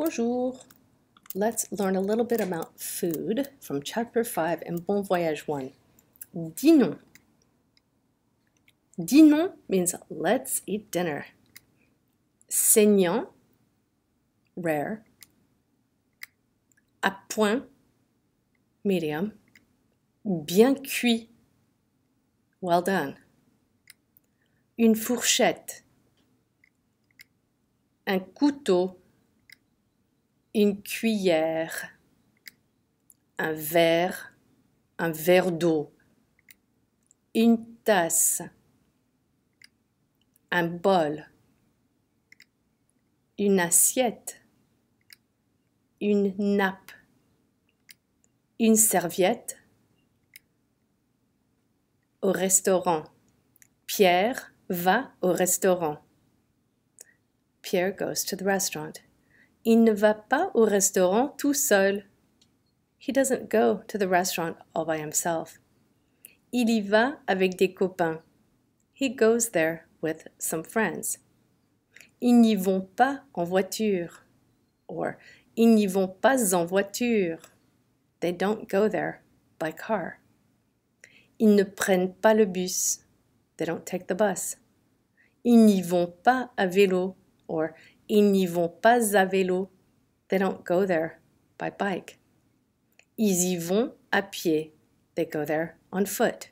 Bonjour. Let's learn a little bit about food from chapter 5 in Bon Voyage 1. Dînons. Dînons means let's eat dinner. Saignant, rare. À point, medium. Bien cuit, well done. Une fourchette. Un couteau, une cuillère, un verre, un verre d'eau, une tasse, un bol, une assiette, une nappe, une serviette. Au restaurant. Pierre va au restaurant. Pierre goes to the restaurant. Il ne va pas au restaurant tout seul. He doesn't go to the restaurant all by himself. Il y va avec des copains. He goes there with some friends. Ils n'y vont pas en voiture. Or, ils n'y vont pas en voiture. They don't go there by car. Ils ne prennent pas le bus. They don't take the bus. Ils n'y vont pas à vélo. Or, ils n'y vont pas à vélo. They don't go there by bike. Ils y vont à pied. They go there on foot.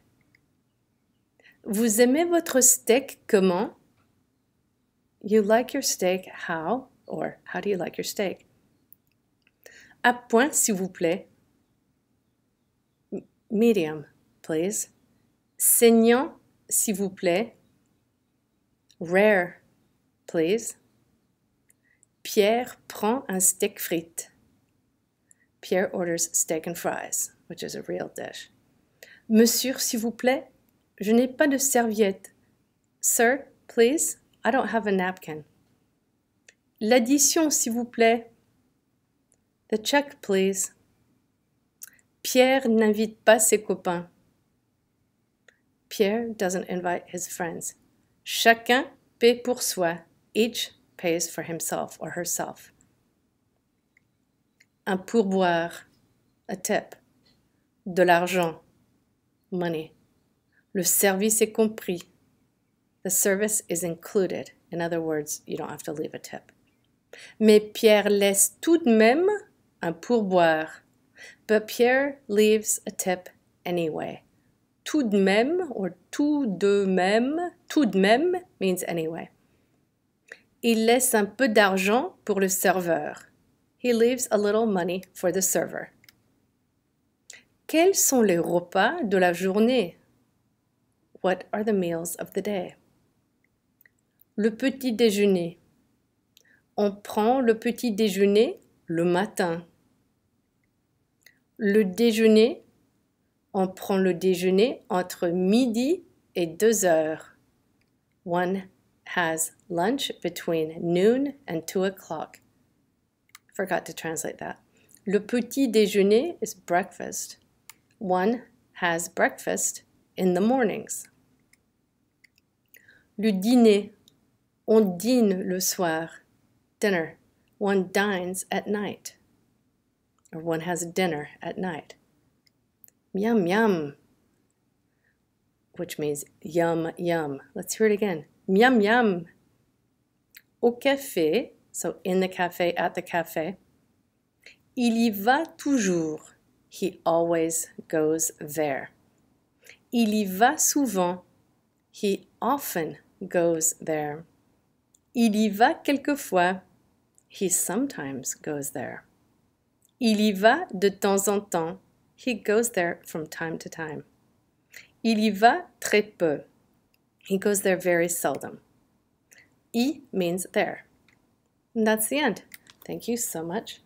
Vous aimez votre steak comment? You like your steak how? Or how do you like your steak? À point, s'il vous plaît. medium, please. Saignant, s'il vous plaît. Rare, please. Pierre prend un steak frites. Pierre orders steak and fries, which is a real dish. Monsieur, s'il vous plaît, je n'ai pas de serviette. Sir, please, I don't have a napkin. L'addition, s'il vous plaît. The check, please. Pierre n'invite pas ses copains. Pierre doesn't invite his friends. Chacun paie pour soi. Each pays for himself or herself. Un pourboire, a tip. De l'argent, money. Le service est compris. The service is included. In other words, you don't have to leave a tip. Mais Pierre laisse tout de même un pourboire. But Pierre leaves a tip anyway. Tout de même or tout de même, tout de même means anyway. Il laisse un peu d'argent pour le serveur. He leaves a little money for the server. Quels sont les repas de la journée? What are the meals of the day? Le petit déjeuner. On prend le petit déjeuner le matin. Le déjeuner. On prend le déjeuner entre midi et deux heures. has lunch between noon and 2 o'clock. Forgot to translate that. Le petit déjeuner is breakfast. One has breakfast in the mornings. Le dîner. On dîne le soir. Dinner. One dines at night. Or one has dinner at night. Yum, yum. Which means yum, yum. Let's hear it again. Miam Miam. Au café, so in the cafe, at the cafe. Il y va toujours. He always goes there. Il y va souvent. He often goes there. Il y va quelquefois. He sometimes goes there. Il y va de temps en temps. He goes there from time to time. Il y va très peu. He goes there very seldom. I means there. And that's the end. Thank you so much.